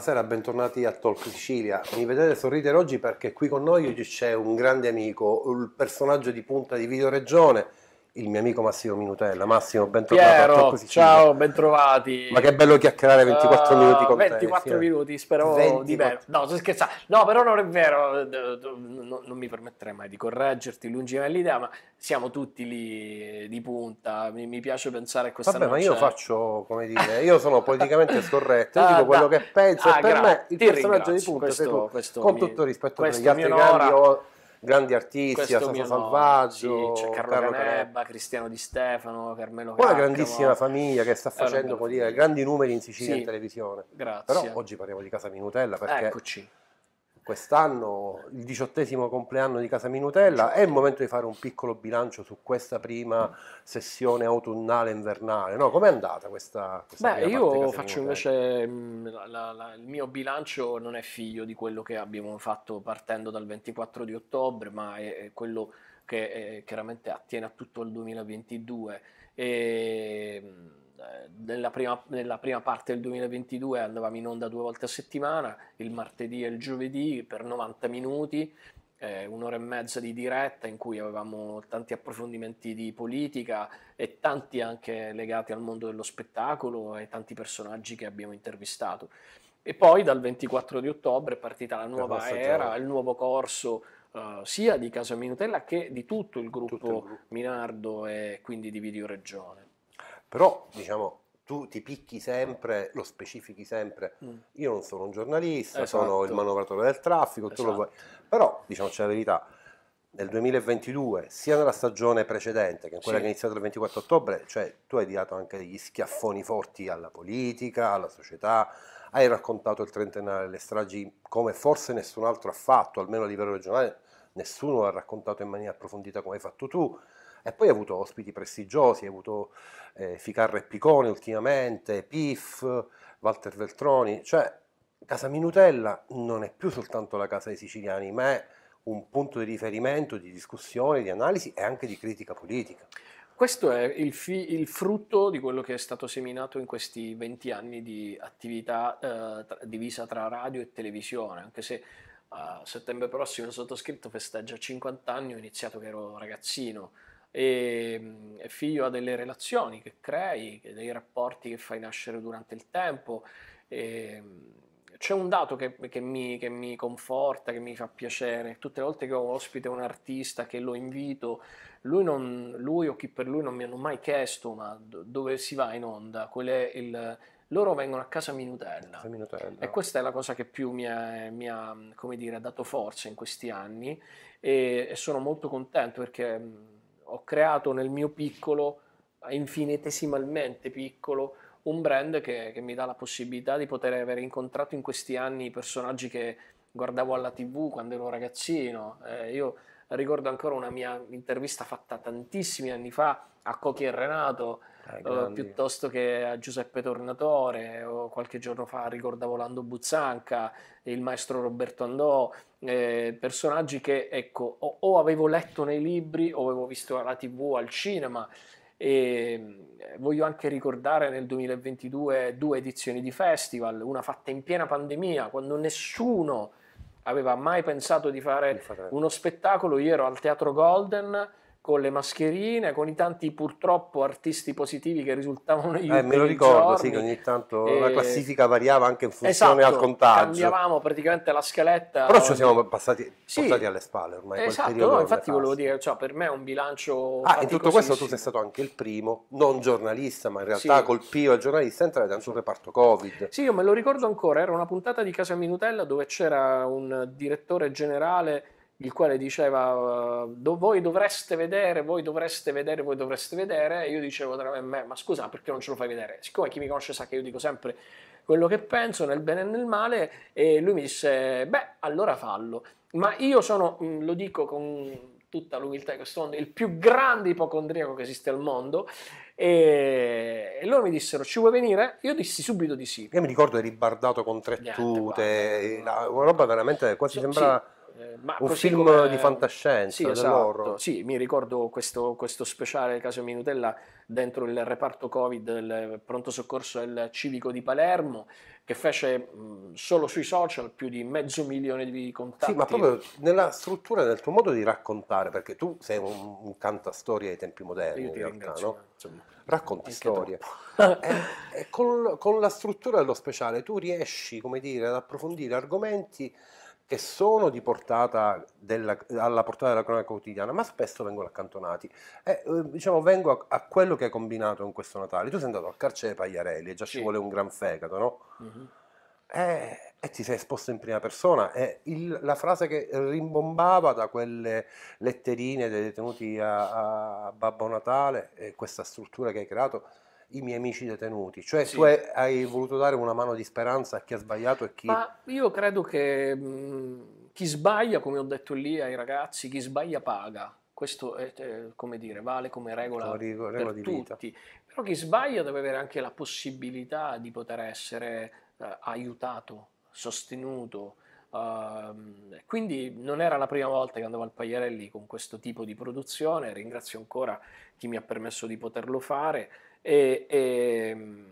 buonasera, bentornati a Talk Sicilia. Mi vedete sorridere oggi perché qui con noi c'è un grande amico, il personaggio di punta di Videoregione, il mio amico Massimo Minutella. Massimo, bentornato. Piero, ciao, bentrovati. Ma che bello chiacchierare 24 uh, minuti con 24 te, minuti, spero 24. di meno. No, sto scherzando. No, però non è vero, non, non mi permetterei mai di correggerti, lungi dall'idea, ma siamo tutti lì eh, di punta, mi, mi piace pensare a questa Vabbè, ma io faccio, come dire, io sono politicamente scorretto, io ah, dico quello che penso ah, per gra- me il personaggio di punta questo, sei tu, con tutto rispetto per gli altri cambi grandi artisti, Alfonso Salvaggio, sì, c'è Carlo, Carlo Canebba, Canebba, Cristiano Di Stefano, Carmelo Una grandissima famiglia che sta facendo dire, grandi numeri in Sicilia sì, in televisione. Grazie. Però oggi parliamo di Casa Minutella perché Eccoci quest'anno, il diciottesimo compleanno di Casa Minutella, è il momento di fare un piccolo bilancio su questa prima sessione autunnale invernale. No, com'è andata questa, questa Beh, io faccio invece mm, la, la, il mio bilancio non è figlio di quello che abbiamo fatto partendo dal 24 di ottobre, ma è, è quello che eh, chiaramente attiene a tutto il 2022 e ehm, eh, nella prima, nella prima, parte del 2022 andavamo in onda due volte a settimana, il martedì e il giovedì per 90 minuti, eh, un'ora e mezza di diretta in cui avevamo tanti approfondimenti di politica e tanti anche legati al mondo dello spettacolo e tanti personaggi che abbiamo intervistato. E poi dal 24 di ottobre è partita la nuova era, il nuovo corso eh, sia di Casa Minutella che di tutto il gruppo, tutto il gruppo. Minardo e quindi di Video Regione. Però diciamo tu ti picchi sempre, lo specifichi sempre. Mm. Io non sono un giornalista, esatto. sono il esatto. manovratore del traffico, esatto. tu lo vuoi. Esatto. Però diciamoci la verità. Nel 2022, sia nella stagione precedente che in quella sì. che è iniziata il 24 ottobre, cioè tu hai dato anche degli schiaffoni forti alla politica, alla società, hai raccontato il trentennale delle stragi come forse nessun altro ha fatto, almeno a livello regionale, nessuno l'ha raccontato in maniera approfondita come hai fatto tu. E poi hai avuto ospiti prestigiosi, hai avuto eh, Ficarra e Piccone ultimamente, Piff, Walter Veltroni, cioè Casa Minutella non è più soltanto la casa dei siciliani, ma è un punto di riferimento, di discussione, di analisi e anche di critica politica. Questo è il, fi- il, frutto di quello che è stato seminato in questi 20 anni di attività eh, tra- divisa tra radio e televisione, anche se a settembre prossimo il sottoscritto festeggia 50 anni, ho iniziato che ero ragazzino e, ehm, e figlio ha delle relazioni che crei, dei rapporti che fai nascere durante il tempo. E, ehm, c'è un dato che, che, mi, che, mi, conforta, che mi fa piacere. Tutte le volte che ho ospite un artista, che lo invito, lui, non, lui, o chi per lui non mi hanno mai chiesto ma dove si va in onda, qual è il, loro vengono a casa Minutella. Casa Minutella. E questa è la cosa che più mi ha, dato forza in questi anni e, e, sono molto contento perché mm, ho creato nel mio piccolo, infinitesimalmente piccolo, un brand che, che mi dà la possibilità di poter aver incontrato in questi anni personaggi che guardavo alla tv quando ero ragazzino. Eh, io ricordo ancora una mia intervista fatta tantissimi anni fa a Cochi e Renato eh, piuttosto che a Giuseppe Tornatore o qualche giorno fa ricordavo Lando Buzzanca, il maestro Roberto Andò, eh, personaggi che ecco, o, o, avevo letto nei libri o avevo visto alla tv, al cinema. E eh, voglio anche ricordare nel 2022 due edizioni di festival, una fatta in piena pandemia, quando nessuno aveva mai pensato di fare uno spettacolo. Io ero al Teatro Golden con le mascherine, con i tanti purtroppo artisti positivi che risultavano negli eh, Me lo ricordo, giorni. sì, che ogni tanto e... la classifica variava anche in funzione esatto, al contagio. Cambiavamo praticamente la scaletta. Però ci siamo passati sì. alle spalle ormai. Esatto, no, infatti volevo dire, cioè, per me è un bilancio... Ah, in tutto questo tu sei stato anche il primo, non giornalista, ma in realtà sì. colpiva il giornalista a entrare dentro un reparto Covid. Sì, io me lo ricordo ancora, era una puntata di Casa Minutella dove c'era un direttore generale il quale diceva eh, voi dovreste vedere, voi dovreste vedere, voi dovreste vedere, e io dicevo tra eh, me, ma scusa perché non ce lo fai vedere? Siccome chi mi conosce sa che io dico sempre quello che penso nel bene e nel male, e lui mi disse, beh, allora fallo. Ma io sono, mm, lo dico con tutta l'umiltà di questo mondo, il più grande ipocondriaco che esiste al mondo. E, e loro mi dissero: Ci vuoi venire? Io dissi subito di sì. Io mi ricordo eri bardato con tre Niente, tute, guarda, una roba veramente quasi so, sembra. Sì. Eh, ma un film come... di fantascienza, sì, esatto. sì, mi ricordo questo, questo speciale Caso Minutella dentro il reparto Covid del pronto soccorso del civico di Palermo che fece solo sui social più di mezzo milione di contatti. Sì, ma proprio nella struttura del tuo modo di raccontare, perché tu sei un, un cantastorie ai tempi moderni, Io ti in realtà, no? Insomma, Racconti storie. e, eh, e eh, con, con la struttura dello speciale tu riesci, come dire, ad approfondire argomenti che sono di portata della, alla portata della cronaca quotidiana, ma spesso vengono accantonati. E, eh, diciamo, vengo a, a, quello che hai combinato in questo Natale. Tu sei andato al carcere Pagliarelli e già sì. ci vuole un gran fegato, no? Mm-hmm. E, e, ti sei esposto in prima persona. E il, la frase che rimbombava da quelle letterine dei detenuti a, a Babbo Natale, e questa struttura che hai creato, i miei amici detenuti. Cioè sì. tu hai, hai, voluto dare una mano di speranza a chi ha sbagliato e chi... Ma io credo che mh, chi sbaglia, come ho detto lì ai ragazzi, chi sbaglia paga. Questo è, eh, come dire, vale come regola, come regola, regola di tutti. Vita. Però chi sbaglia deve avere anche la possibilità di poter essere eh, aiutato, sostenuto, Uh, quindi non era la prima volta che andavo al Pagliarelli con questo tipo di produzione, ringrazio ancora chi mi ha permesso di poterlo fare e, e, ehm,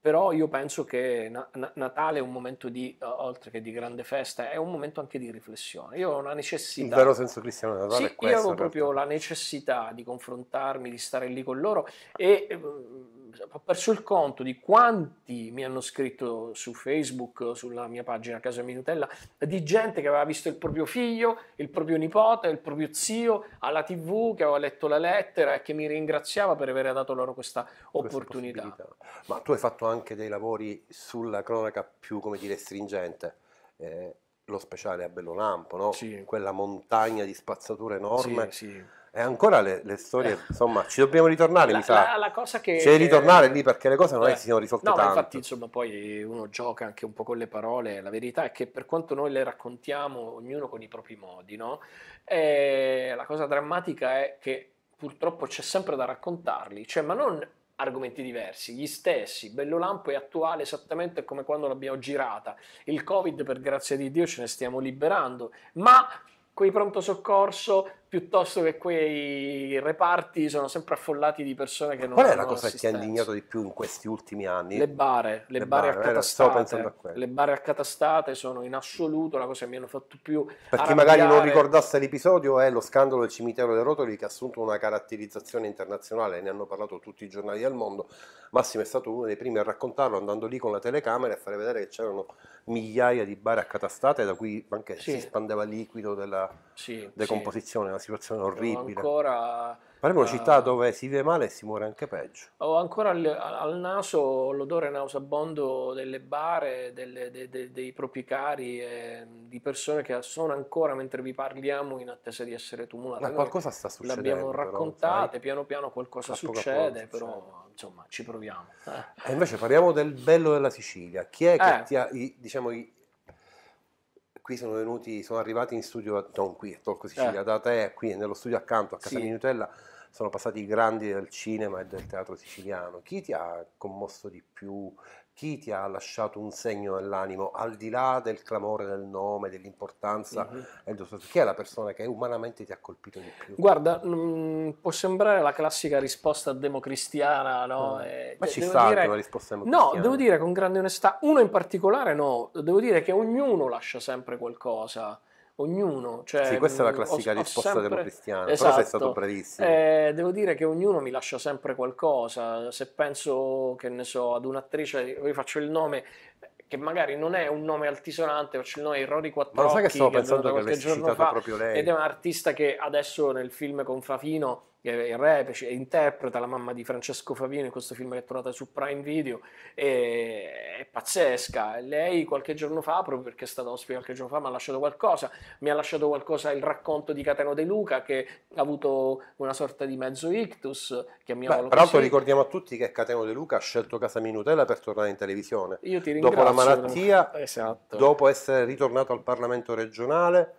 però io penso che Natale è un momento di, oltre che di grande festa, è un momento anche di riflessione. Io ho una necessità... In vero senso cristiano Natale sì, è questo. Io avevo proprio la necessità di confrontarmi, di stare lì con loro e ehm, ho cioè, perso il conto di quanti mi hanno scritto su Facebook, sulla mia pagina Casa Minutella, di gente che aveva visto il proprio figlio, il proprio nipote, il proprio zio alla tv, che aveva letto la lettera e che mi ringraziava per aver dato loro questa, questa opportunità. Ma tu hai fatto anche dei lavori sulla cronaca più, come dire, stringente. Eh, lo speciale a Bellolampo, no? sì. quella montagna di spazzatura enorme. Sì, sì e ancora le, le storie, eh. insomma, ci dobbiamo ritornare, la, mi sa. La, la cosa che, C'è ritornare lì perché le cose non è che eh. siano risolte no, tanto. infatti, insomma, poi uno gioca anche un po' con le parole. La verità è che per quanto noi le raccontiamo, ognuno con i propri modi, no? E la cosa drammatica è che purtroppo c'è sempre da raccontarli, cioè, ma non argomenti diversi, gli stessi. Bello Lampo è attuale esattamente come quando l'abbiamo girata. Il Covid, per grazia di Dio, ce ne stiamo liberando, ma quei pronto soccorso piuttosto che quei reparti sono sempre affollati di persone che non Qual è la cosa che ti ha indignato di più in questi ultimi anni? Le bare, le, le bare, bare eh, accatastate. Le bare accatastate sono in assoluto la cosa che mi hanno fatto più Per chi magari non ricordasse l'episodio è lo scandalo del cimitero dei rotoli che ha assunto una caratterizzazione internazionale, ne hanno parlato tutti i giornali del mondo. Massimo è stato uno dei primi a raccontarlo andando lì con la telecamera e fare vedere che c'erano migliaia di bare accatastate da cui anche sì. si spandeva liquido della sì, decomposizione, sì. una situazione orribile. Ancora, di è una eh, città dove si vive male e si muore anche peggio. Ho ancora al, al naso l'odore nauseabondo delle bare, delle, de, de, dei propri cari, eh, di persone che sono ancora mentre vi parliamo in attesa di essere tumulate. Ma qualcosa sta succedendo. L'abbiamo raccontate, piano piano qualcosa succede, però insomma ci proviamo. Eh. E invece parliamo del bello della Sicilia. Chi è che eh. ti ha, i, diciamo, i, qui sono venuti, sono arrivati in studio, non qui a Tolco Sicilia, eh. da te, qui nello studio accanto a casa sì. di Nutella, sono passati i grandi del cinema e del teatro siciliano. Chi ti ha commosso di più? chi ti ha lasciato un segno nell'animo, al di là del clamore del nome, dell'importanza mm-hmm. chi è la persona che umanamente ti ha colpito di più? Guarda, mh, mm, può sembrare la classica risposta democristiana, no? Mm. Eh, Ma cioè, ci sta dire... una risposta democristiana. No, devo dire con grande onestà, uno in particolare no, devo dire che ognuno lascia sempre qualcosa ognuno. Cioè, sì, questa è la mm, classica ho, risposta sempre... democristiana, esatto. però sei esatto. stato bravissimo. Eh, devo dire che ognuno mi lascia sempre qualcosa, se penso, che ne so, ad un'attrice, vi faccio il nome, che magari non è un nome altisonante, faccio il nome di Rory Quattrocchi, Ma lo sai che stavo che pensando che avessi citato fa, proprio lei. Ed è un artista che adesso nel film con Fafino il replice, interpreta la mamma di Francesco Favino in questo film che è tornato su Prime Video, è pazzesca. Lei qualche giorno fa, proprio perché è stata ospite qualche giorno fa, mi ha lasciato qualcosa, mi ha lasciato qualcosa il racconto di Cateno De Luca che ha avuto una sorta di mezzo ictus, chiamiamolo Beh, Peraltro ricordiamo a tutti che Cateno De Luca ha scelto Casa Minutella per tornare in televisione. Io ti ringrazio. Dopo la malattia, esatto. dopo essere ritornato al Parlamento regionale,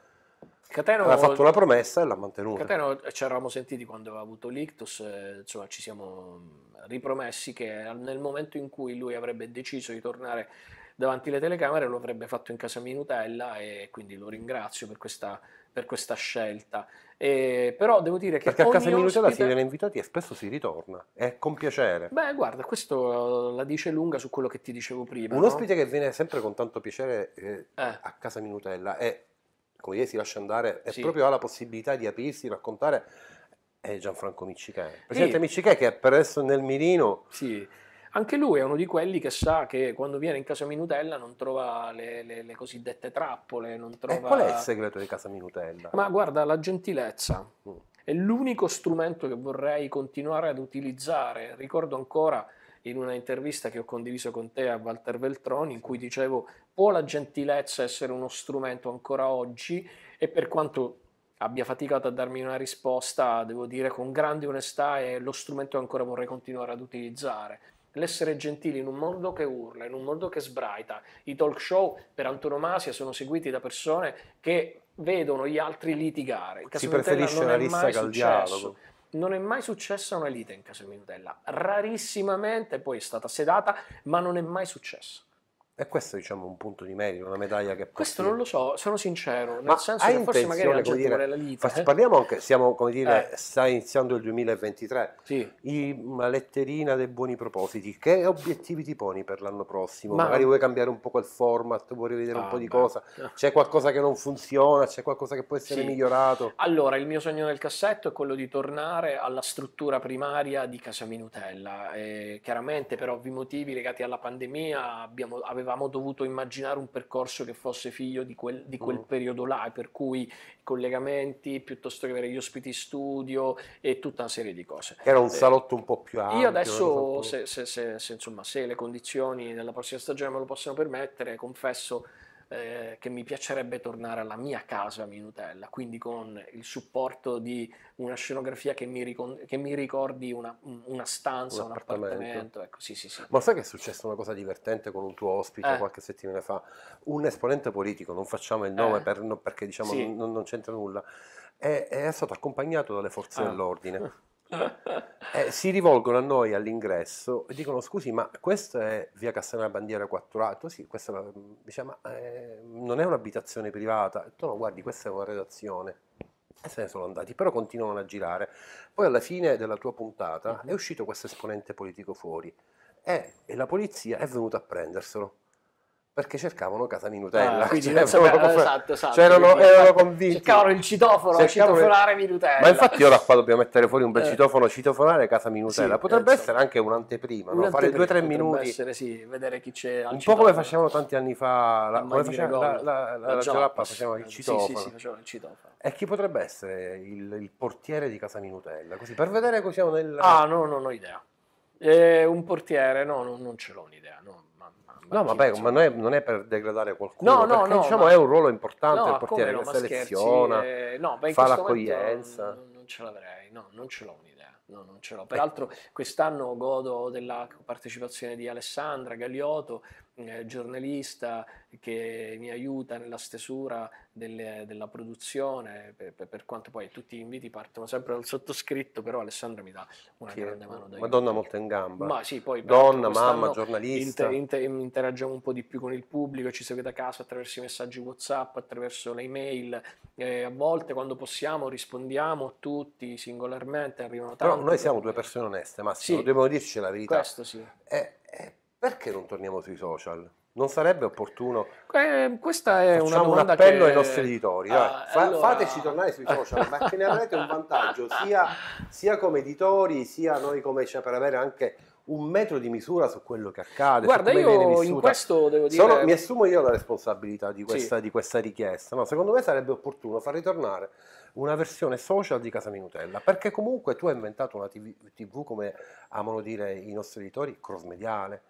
Cateno aveva fatto una promessa e l'ha mantenuta. Cateno eh, ci eravamo sentiti quando aveva avuto l'ictus, eh, insomma ci siamo mm, ripromessi che nel momento in cui lui avrebbe deciso di tornare davanti alle telecamere lo avrebbe fatto in casa Minutella e quindi lo ringrazio per questa, per questa scelta. E, però devo dire che Perché a casa Minutella ospite... si viene invitati e spesso si ritorna, è con piacere. Beh, guarda, questo eh, la dice lunga su quello che ti dicevo prima. Un no? ospite che viene sempre con tanto piacere eh, eh. a casa Minutella è come dire, si lascia andare e sì. proprio ha la possibilità di aprirsi, raccontare, è Gianfranco Miccichè. Presidente sì. Miccichè che è per adesso nel mirino. Sì. Anche lui è uno di quelli che sa che quando viene in casa Minutella non trova le, le, le cosiddette trappole, non eh, trova... E qual è il segreto di casa Minutella? Ma guarda, la gentilezza. Mm. È l'unico strumento che vorrei continuare ad utilizzare. Ricordo ancora in una intervista che ho condiviso con te a Walter Veltroni, in cui dicevo può la gentilezza essere uno strumento ancora oggi e per quanto abbia faticato a darmi una risposta, devo dire con grande onestà è lo strumento che ancora vorrei continuare ad utilizzare. L'essere gentili in un mondo che urla, in un mondo che sbraita. I talk show per antonomasia sono seguiti da persone che vedono gli altri litigare. si preferisce la rissa che al dialogo non è mai successa una lite in casa di Nutella, rarissimamente, poi è stata sedata, ma non è mai successo. E questo diciamo un punto di merito, una medaglia che... Questo non lo so, sono sincero, nel Ma senso che forse magari la gente dire, vuole la vita. Eh? Parliamo anche, siamo come dire, eh. sta iniziando il 2023, sì. una letterina dei buoni propositi, che obiettivi ti poni per l'anno prossimo? Ma... Magari vuoi cambiare un po' quel format, vuoi rivedere ah, un po' di ah, beh. cosa, c'è qualcosa che non funziona, c'è qualcosa che può essere sì. migliorato? Allora, il mio sogno nel cassetto è quello di tornare alla struttura primaria di Casa Minutella, e eh, chiaramente per ovvi motivi legati alla pandemia abbiamo, avevamo avevamo dovuto immaginare un percorso che fosse figlio di quel, di quel mm. periodo là, per cui i collegamenti piuttosto che avere gli ospiti studio e tutta una serie di cose. Era un eh, salotto un po' più ampio. Io adesso, se, se, se, insomma, se le condizioni della prossima stagione me lo possono permettere, confesso eh, che mi piacerebbe tornare alla mia casa a Minutella, quindi con il supporto di una scenografia che mi, ricon- che mi ricordi una, una stanza, un appartamento. Un appartamento ecco, sì, sì, sì. Ma sai che è successa una cosa divertente con un tuo ospite eh. qualche settimana fa? Un esponente politico, non facciamo il nome eh. per, perché diciamo, non, non, c'entra nulla, è, è stato accompagnato dalle forze ah. dell'ordine. eh, si rivolgono a noi all'ingresso e dicono scusi ma questa è via Cassana Bandiera 4A sì questa diciamo, eh, non è un'abitazione privata tu no guardi questa è una redazione e se ne sono andati però continuano a girare poi alla fine della tua puntata mm-hmm. è uscito questo esponente politico fuori e, eh, e la polizia è venuta a prenderselo perché cercavano casa di Nutella. Ah, quindi cioè, sapevano, esatto, esatto, esatto. Cioè erano, erano convinti. Cercavano il citofono, cercavano... citofonare Minutella. Ma infatti ora qua dobbiamo mettere fuori un bel eh. citofono, citofonare casa Minutella. Sì, Potrebbe eh, essere anche un'anteprima, no? fare due o tre minuti. Essere, sì, vedere chi c'è Un po' come facevano tanti anni fa, la, come facevano, la, la, la, la Gialappa faceva il citofono. Sì, sì, sì, il citofono. E chi potrebbe essere il, il portiere di casa Nutella? Così, per vedere così nel... Ah, no, non ho idea. Eh, un portiere, no, no non ce l'ho un'idea, no No, ma, beh, ma non è per degradare qualcuno, no, no, diciamo ma... è un ruolo importante il portiere che seleziona, scherzi, eh, no, beh, fa l'accoglienza. Non, ce l'avrei, no, non ce l'ho un'idea. No, non ce l'ho. Peraltro quest'anno godo della partecipazione di Alessandra Gagliotto, eh, giornalista che mi aiuta nella stesura delle, della produzione, per, per, quanto poi tutti gli inviti partono sempre dal sottoscritto, però Alessandro mi dà una sì, grande mano. donna molto in gamba. Ma sì, poi Donna, mamma, giornalista. Inter, inter, interagiamo un po' di più con il pubblico, ci seguite da casa attraverso i messaggi WhatsApp, attraverso le email, eh, a volte quando possiamo rispondiamo a tutti singolarmente, arrivano tanti. Però noi siamo due persone oneste, ma sì, dobbiamo dirci la verità. Questo sì. È, eh, è eh, perché non torniamo sui social? Non sarebbe opportuno? Eh, questa è Facciamo una un appello che... ai nostri editori. Ah, allora... Fateci tornare sui social, ma che ne avrete un vantaggio sia, sia come editori, sia noi come cioè, per avere anche un metro di misura su quello che accade. Guarda, io in questo devo dire. Sono, mi assumo io la responsabilità di questa, sì. di questa richiesta. No, secondo me sarebbe opportuno far ritornare una versione social di Casa Minutella, perché comunque tu hai inventato una TV, TV come amano dire i nostri editori, cross mediale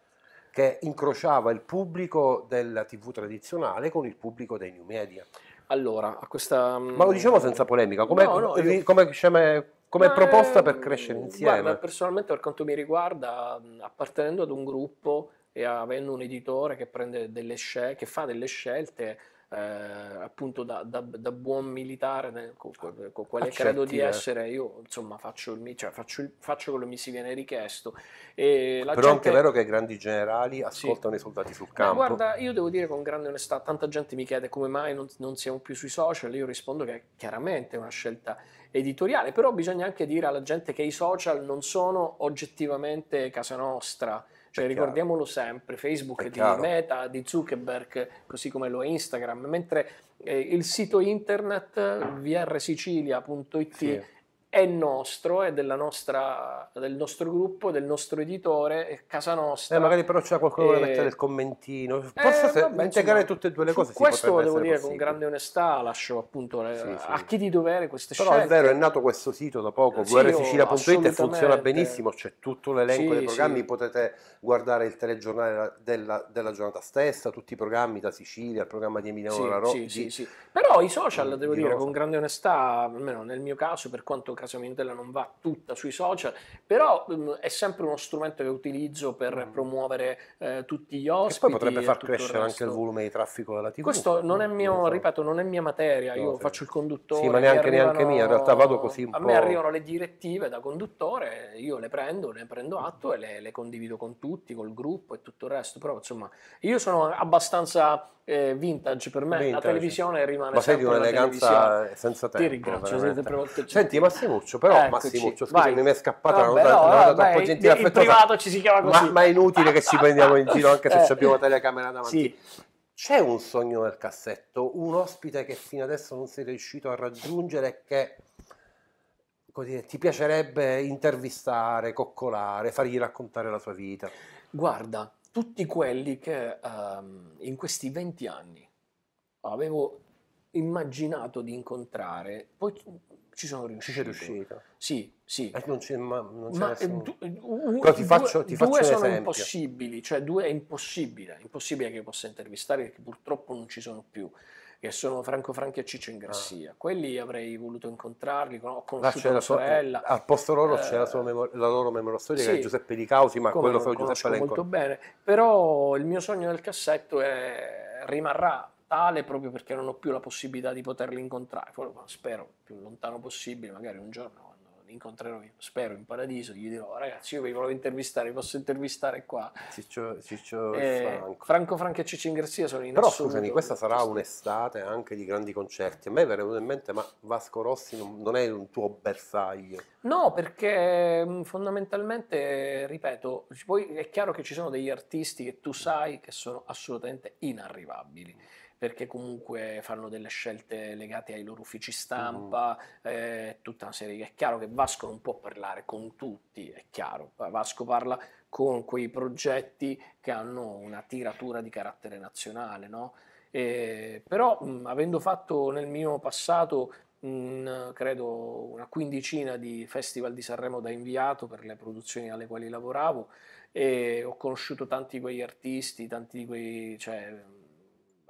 che incrociava il pubblico della TV tradizionale con il pubblico dei new media. Allora, a questa... Mm, ma lo diciamo senza polemica, come, no, no, io... come, come, come Ma... proposta per mm, crescere insieme? Guarda, personalmente per quanto mi riguarda, mm, appartenendo ad un gruppo e avendo un editore che, delle scel- che fa delle scelte eh, appunto da, da, da, buon militare, con, con, con ah, quale Accetti, credo di eh. essere, io insomma faccio, il, cioè, faccio, il, faccio quello che mi si viene richiesto. E Però gente... anche è vero che i grandi generali ascoltano sì. i soldati sul campo. Ma guarda, io devo dire con grande onestà, tanta gente mi chiede come mai non, non siamo più sui social, io rispondo che è chiaramente una scelta editoriale, però bisogna anche dire alla gente che i social non sono oggettivamente casa nostra, cioè, ricordiamolo sempre, Facebook è di chiaro. Meta, di Zuckerberg, così come lo è Instagram, mentre eh, il sito internet eh, vrsicilia.it sì è nostro, è della nostra, del nostro gruppo, del nostro editore, è casa nostra. Eh, magari però c'è qualcuno e... che eh, mette il commentino. Eh, Forse eh, vabbè, integrare tutte e due le cose. Questo devo dire possibile. con grande onestà, lascio appunto eh, sì, sì. a chi di dovere queste però scelte. Però è vero, è nato questo sito da poco, sì, guerresicilia.it e funziona benissimo, c'è tutto l'elenco sì, dei programmi, potete guardare il telegiornale della, della, giornata stessa, tutti i programmi da Sicilia, il programma di Emiliano sì, Ro- di, Però i social, devo di dire, Rosa. con grande onestà, almeno nel mio caso, per quanto casa Minutella non va tutta sui social, però um, è sempre uno strumento che utilizzo per mm. promuovere eh, tutti gli ospiti. E poi potrebbe far crescere il anche il volume di traffico della TV. Questo non è mio, non so. ripeto, non è mia materia, no, io sì. faccio il conduttore. Sì, ma neanche, arrivano, neanche mia, in realtà vado così un a po'. A me arrivano le direttive da conduttore, io le prendo, ne prendo atto e le, le condivido con tutti, col gruppo e tutto il resto, però insomma io sono abbastanza eh, vintage per me vintage. la televisione rimane ma sempre un'eleganza senza tempo ti ringrazio siete senti Massimuccio però Eccoci. Massimuccio scusami mi è scappata una nota no, troppo gentile in privato ci si chiama così ma, ma è inutile che ci prendiamo in giro anche se eh. abbiamo la telecamera davanti sì. C'è un sogno nel cassetto, un ospite che fino adesso non sei riuscito a raggiungere e che Dire, ti piacerebbe intervistare, coccolare, fargli raccontare la sua vita? Guarda, tutti quelli che um, in questi 20 anni avevo immaginato di incontrare, poi ci sono riuscito. Ci sei riuscito? Sì, sì. Eh, non c'è, ma non c'è ma, eh, nessun... du, ti eh, faccio, ti due, faccio sono impossibili, cioè due è impossibile, impossibile che io possa intervistare perché purtroppo non ci sono più che sono Franco Franchi e Ciccio Ingrassia. Ah. Quelli avrei voluto incontrarli, ho ah, conosciuto la sorella. Eh, al posto loro eh, c'è la, la, loro memoria storica, sì, Giuseppe Di Causi, ma quello che Giuseppe Lenco. molto bene, però il mio sogno del cassetto è, rimarrà tale proprio perché non ho più la possibilità di poterli incontrare. spero più lontano possibile, magari un giorno incontrerò, spero, in paradiso, gli dirò, ragazzi, io vi volevo intervistare, vi posso intervistare qua. Ciccio, Ciccio eh, Franco. Franco Franchi e Ciccio Ingrazia sono in Però scusami, questa sarà un'estate anche di grandi concerti. A me è venuto in mente, ma Vasco Rossi non è un tuo bersaglio. No, perché mm, fondamentalmente, ripeto, poi è chiaro che ci sono degli artisti che tu sai che sono assolutamente inarrivabili perché comunque fanno delle scelte legate ai loro uffici mm. stampa, mm. eh, tutta una serie. È chiaro che Vasco non può parlare con tutti, è chiaro, Vasco parla con quei progetti che hanno una tiratura di carattere nazionale, no? Eh, però mh, avendo fatto nel mio passato mh, credo una quindicina di festival di Sanremo da inviato per le produzioni alle quali lavoravo e eh, ho conosciuto tanti di quegli artisti, tanti di quei... Cioè,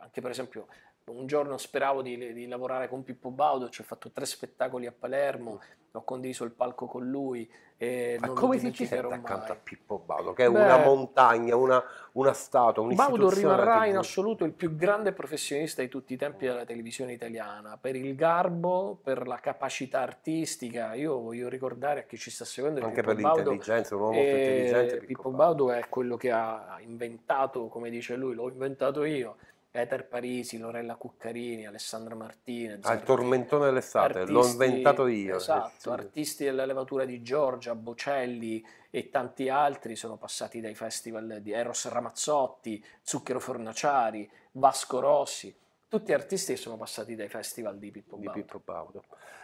anche per esempio un giorno speravo di, di, lavorare con Pippo Baudo, ci ho fatto tre spettacoli a Palermo, ho condiviso il palco con lui. E Ma come si ci sente accanto a Pippo Baudo, che è Beh, una montagna, una, una statua, Baudo rimarrà in assoluto il più grande professionista di tutti i tempi della televisione italiana, per il garbo, per la capacità artistica. Io voglio ricordare a chi ci sta seguendo Anche Pippo per Baudo, l'intelligenza, un uomo molto intelligente. Pippo, Pippo Baudo è quello che ha inventato, come dice lui, l'ho inventato io Peter Parisi, Lorella Cuccarini, Alessandra Martinez. Ah, Al artisti, tormentone dell'estate, artisti, l'ho inventato io. Eh, esatto, artisti della levatura di Giorgia, Bocelli e tanti altri sono passati dai festival di Eros Ramazzotti, Zucchero Fornaciari, Vasco Rossi, tutti artisti che sono passati dai festival di Pippo Baudo. Di Pippo Baudo.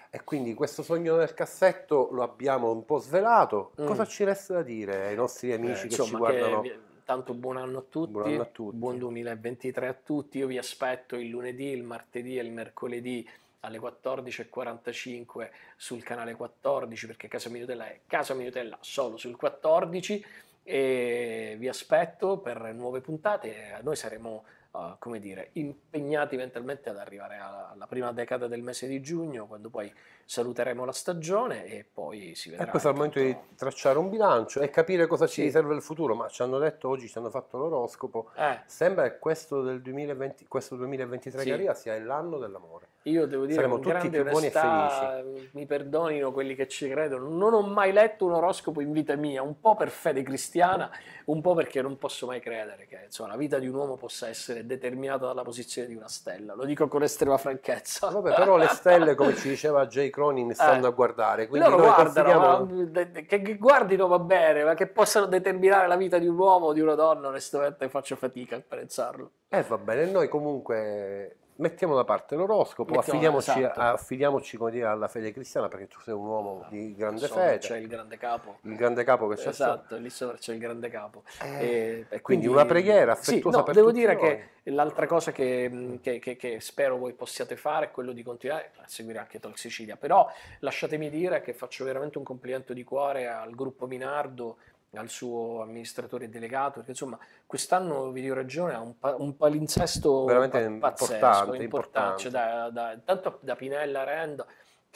E quindi questo sogno nel cassetto lo abbiamo un po' svelato. Mm. Cosa ci resta da dire ai nostri amici eh, che insomma, ci guardano? Che Tanto buon anno a tutti. Buon anno a tutti. Buon 2023 a tutti. Io vi aspetto il lunedì, il martedì e il mercoledì alle 14.45 sul canale 14 perché Casa Minutella è Casa Minutella solo sul 14 e vi aspetto per nuove puntate. Noi saremo Uh, come dire, impegnati mentalmente ad arrivare alla, alla prima decada del mese di giugno, quando poi saluteremo la stagione e poi si vedrà. E questo è il momento di tracciare un bilancio e capire cosa ci sì. riserva il futuro, ma ci hanno detto oggi, ci hanno fatto l'oroscopo, eh. sembra che questo, del 2020, questo 2023 sì. che arriva sia l'anno dell'amore. Io devo dire Saremo con tutti più onestà, buoni e felici. Mi perdonino quelli che ci credono, non ho mai letto un oroscopo in vita mia, un po' per fede cristiana, un po' perché non posso mai credere che insomma, la vita di un uomo possa essere determinata dalla posizione di una stella, lo dico con estrema franchezza. Vabbè, però le stelle, come ci diceva Jacob, Cronin stanno eh. a guardare. Quindi loro guardano, consideriamo... che, che, guardino va bene, ma che possano determinare la vita di un uomo o di una donna, onestamente faccio fatica a apprezzarlo. Eh va bene, noi comunque mettiamo da parte l'oroscopo, affidiamoci, esatto. affidiamoci dire, alla fede cristiana perché tu sei un uomo di grande fede. C'è il grande capo. Il grande capo che c'è Esatto, sopra. lì sopra c'è il grande capo. Eh, e, quindi, quindi, una preghiera affettuosa sì, no, devo dire noi. che l'altra cosa che, che, che, che, spero voi possiate fare è quello di continuare a seguire anche Talk Sicilia, però lasciatemi dire che faccio veramente un complimento di cuore al gruppo Minardo al suo amministratore delegato, perché insomma quest'anno Videoragione ha un, pa- un palinsesto veramente pazzesco, importante, importante, importante. Cioè da, da, tanto da Pinella Renda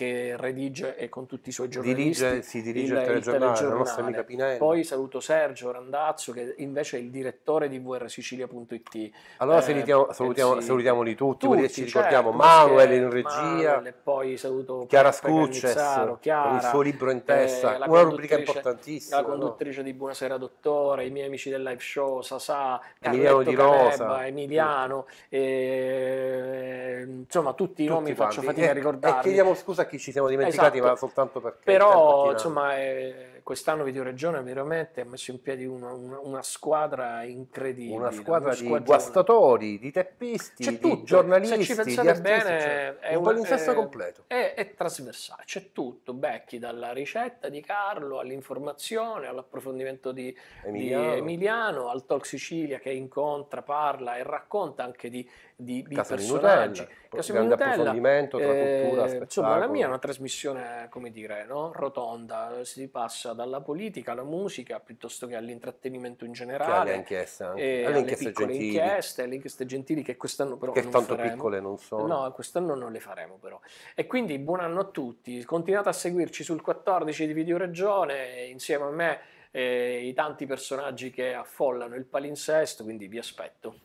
che redige e con tutti i suoi giornalisti dirige, si dirige il, il telegiornale, il telegiornale. La nostra Poi saluto Sergio Randazzo che invece è il direttore di vrsicilia.it. Allora eh, salutiamo, salutiamo, sì. salutiamoli tutti, tutti ci ricordiamo certo, Manuel in regia, Manuel, poi saluto Chiara Scucces, Chiara, con il suo libro in eh, testa, eh, una rubrica importantissima. La conduttrice no? di Buonasera Dottore, i miei amici del live show, Sasà, Emiliano Di Rosa, Canebba, Emiliano, eh, insomma tutti, tutti i nomi quanti. faccio fatica a eh, eh, ricordare. E chiediamo scusa a bianchi ci siamo dimenticati, esatto. ma soltanto perché. Però, insomma, eh, quest'anno Videoregione veramente ha messo in piedi una, una, una squadra incredibile. Una squadra una di squadra guastatori, di teppisti, c'è tutto. di giornalisti. Se ci pensate artisti, bene, cioè, è un palinsesto eh, completo. È, è, trasversale, c'è tutto, Becchi, dalla ricetta di Carlo all'informazione, all'approfondimento di Emiliano, di Emiliano al Talk Sicilia che incontra, parla e racconta anche di di, di Casa personaggi. Casa grande Nutella, approfondimento tra eh, cultura, spettacolo. Insomma, la mia è una trasmissione, come dire, no? rotonda, si passa dalla politica alla musica piuttosto che all'intrattenimento in generale. Che alle inchieste anche. Eh, alle, inchieste alle piccole gentili. alle inchieste gentili che quest'anno però che non tanto piccole non sono. No, quest'anno non le faremo però. E quindi buon anno a tutti, continuate a seguirci sul 14 di Videoregione insieme a me eh, i tanti personaggi che affollano il palinsesto, quindi vi aspetto.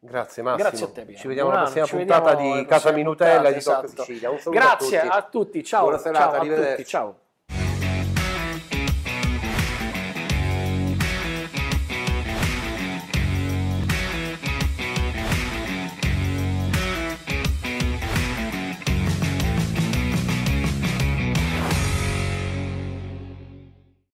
Grazie Massimo. Grazie a te. Piero. Ci vediamo alla prossima puntata di Casa Minutella puntata, di Talk esatto. Sicilia. Un saluto Grazie a tutti. A tutti. Ciao. Buona serata, ciao a tutti. Ciao.